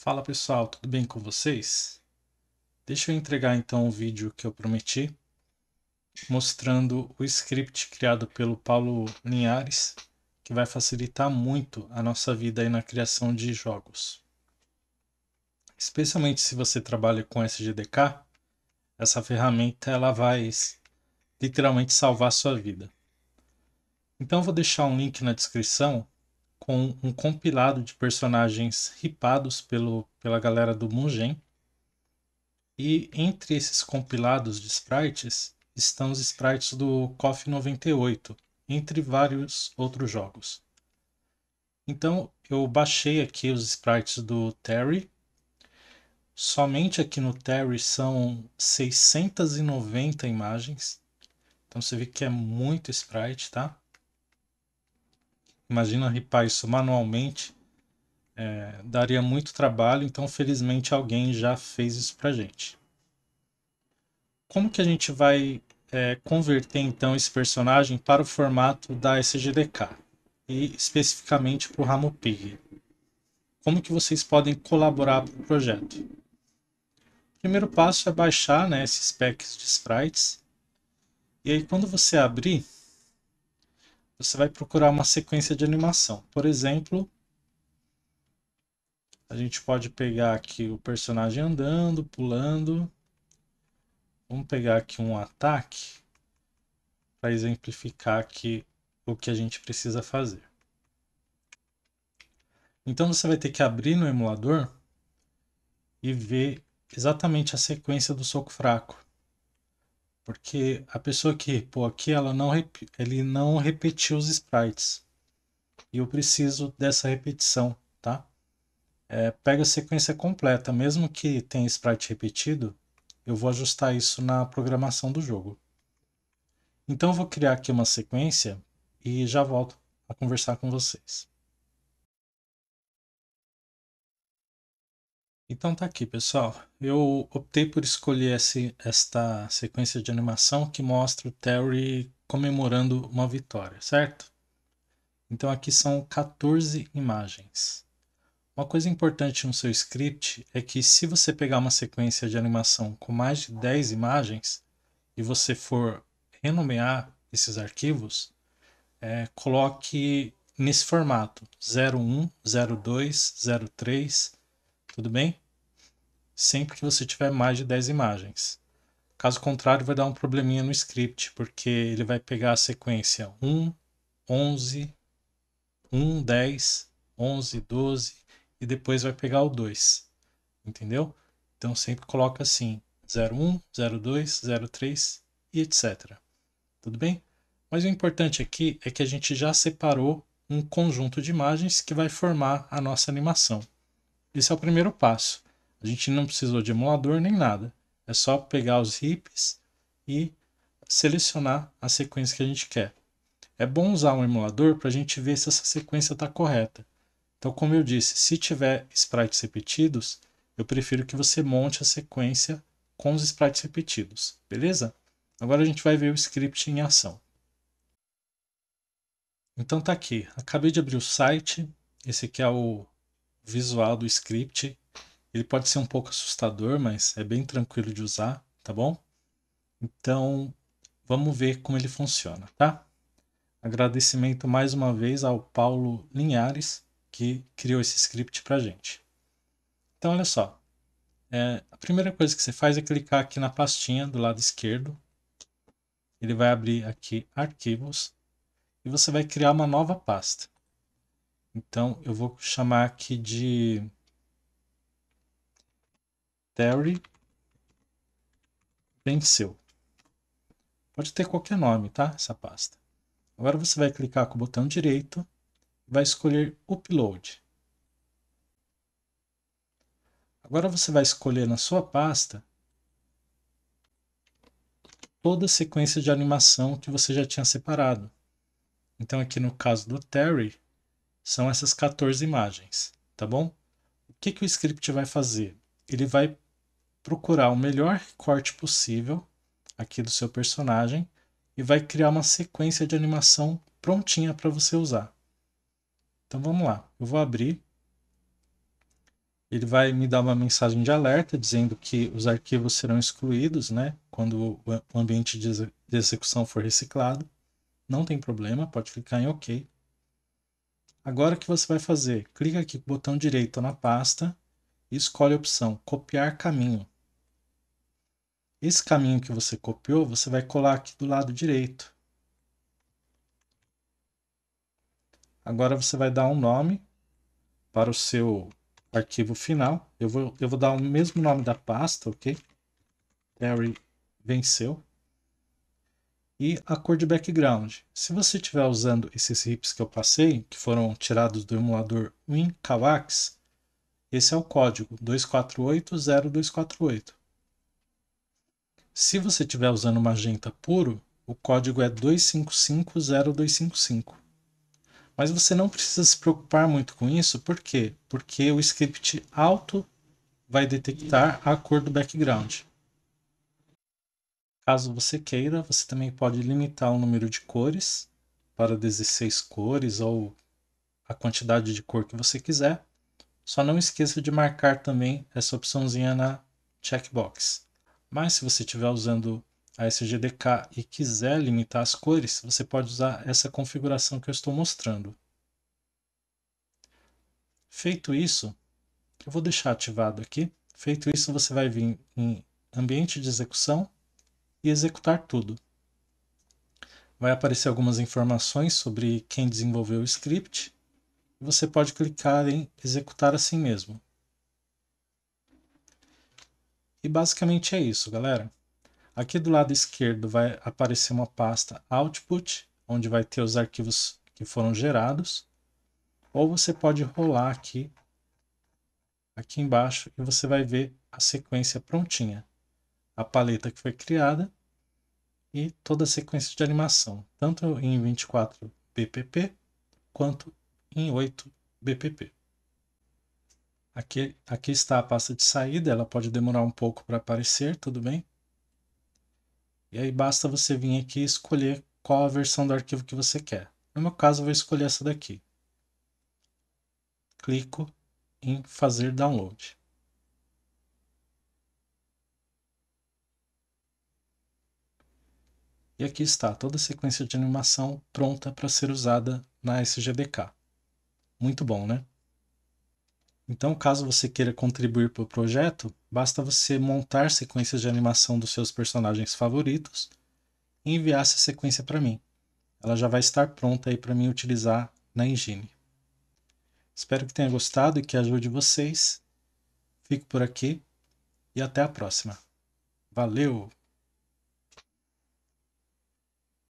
Fala pessoal, tudo bem com vocês? Deixa eu entregar então o vídeo que eu prometi, mostrando o script criado pelo Paulo Linhares, que vai facilitar muito a nossa vida aí na criação de jogos. Especialmente se você trabalha com SGDK, essa ferramenta ela vai literalmente salvar a sua vida. Então vou deixar um link na descrição com um compilado de personagens ripados pelo, pela galera do Mungen E entre esses compilados de sprites estão os sprites do KOF 98, entre vários outros jogos. Então eu baixei aqui os sprites do Terry. Somente aqui no Terry são 690 imagens. Então você vê que é muito sprite, tá? Imagina ripar isso manualmente. É, daria muito trabalho, então felizmente alguém já fez isso para gente. Como que a gente vai é, converter então esse personagem para o formato da SGDK e especificamente para o ramo PIG? Como que vocês podem colaborar para o projeto? O primeiro passo é baixar né, esses packs de sprites. E aí quando você abrir, você vai procurar uma sequência de animação. Por exemplo, a gente pode pegar aqui o personagem andando, pulando. Vamos pegar aqui um ataque para exemplificar aqui o que a gente precisa fazer. Então você vai ter que abrir no emulador e ver exatamente a sequência do soco fraco. Porque a pessoa que, pô, aqui ela não, ele não repetiu os sprites. E eu preciso dessa repetição, tá? É, pega a sequência completa, mesmo que tenha sprite repetido, eu vou ajustar isso na programação do jogo. Então eu vou criar aqui uma sequência e já volto a conversar com vocês. Então tá aqui, pessoal. Eu optei por escolher esse, esta sequência de animação que mostra o Terry comemorando uma vitória, certo? Então aqui são 14 imagens. Uma coisa importante no seu script é que se você pegar uma sequência de animação com mais de 10 imagens e você for renomear esses arquivos, é, coloque nesse formato 01, 02, 03, tudo bem? Sempre que você tiver mais de 10 imagens. Caso contrário, vai dar um probleminha no script, porque ele vai pegar a sequência 1, 11, 1, 10, 11, 12 e depois vai pegar o 2. Entendeu? Então sempre coloca assim: 01, 02, 03 e etc. Tudo bem? Mas o importante aqui é que a gente já separou um conjunto de imagens que vai formar a nossa animação. Esse é o primeiro passo. A gente não precisou de emulador nem nada. É só pegar os hips e selecionar a sequência que a gente quer. É bom usar um emulador para a gente ver se essa sequência está correta. Então, como eu disse, se tiver sprites repetidos, eu prefiro que você monte a sequência com os sprites repetidos, beleza? Agora a gente vai ver o script em ação. Então tá aqui, acabei de abrir o site, esse aqui é o visual do script. Ele pode ser um pouco assustador, mas é bem tranquilo de usar, tá bom? Então, vamos ver como ele funciona, tá? Agradecimento mais uma vez ao Paulo Linhares, que criou esse script para gente. Então, olha só. É, a primeira coisa que você faz é clicar aqui na pastinha do lado esquerdo. Ele vai abrir aqui Arquivos. E você vai criar uma nova pasta. Então eu vou chamar aqui de Terry venceu. Pode ter qualquer nome, tá? Essa pasta. Agora você vai clicar com o botão direito, vai escolher Upload. Agora você vai escolher na sua pasta toda a sequência de animação que você já tinha separado. Então aqui no caso do Terry, são essas 14 imagens, tá bom? O que, que o script vai fazer? Ele vai procurar o melhor corte possível aqui do seu personagem e vai criar uma sequência de animação prontinha para você usar. Então vamos lá, eu vou abrir. Ele vai me dar uma mensagem de alerta dizendo que os arquivos serão excluídos, né? Quando o ambiente de execução for reciclado. Não tem problema, pode clicar em OK. Agora o que você vai fazer? Clica aqui com o botão direito na pasta e escolhe a opção copiar caminho. Esse caminho que você copiou, você vai colar aqui do lado direito. Agora você vai dar um nome para o seu arquivo final. Eu vou, eu vou dar o mesmo nome da pasta, ok? Terry venceu e a cor de background. Se você estiver usando esses rips que eu passei, que foram tirados do emulador WinKavax, esse é o código 2480248. Se você estiver usando Magenta puro, o código é 2550255. Mas você não precisa se preocupar muito com isso, por quê? Porque o script alto vai detectar a cor do background. Caso você queira, você também pode limitar o número de cores para 16 cores ou a quantidade de cor que você quiser. Só não esqueça de marcar também essa opçãozinha na checkbox. Mas se você estiver usando a SGDK e quiser limitar as cores, você pode usar essa configuração que eu estou mostrando. Feito isso, eu vou deixar ativado aqui. Feito isso, você vai vir em ambiente de execução e executar tudo. Vai aparecer algumas informações sobre quem desenvolveu o script e você pode clicar em executar assim mesmo. E basicamente é isso, galera. Aqui do lado esquerdo vai aparecer uma pasta Output, onde vai ter os arquivos que foram gerados. Ou você pode rolar aqui, aqui embaixo, e você vai ver a sequência prontinha a paleta que foi criada e toda a sequência de animação, tanto em 24 bpp quanto em 8 bpp. Aqui, aqui está a pasta de saída, ela pode demorar um pouco para aparecer, tudo bem? E aí basta você vir aqui e escolher qual a versão do arquivo que você quer. No meu caso, eu vou escolher essa daqui. Clico em fazer download. E aqui está toda a sequência de animação pronta para ser usada na SGDK. Muito bom, né? Então, caso você queira contribuir para o projeto, basta você montar sequências de animação dos seus personagens favoritos e enviar essa sequência para mim. Ela já vai estar pronta aí para mim utilizar na Engine. Espero que tenha gostado e que ajude vocês. Fico por aqui e até a próxima. Valeu!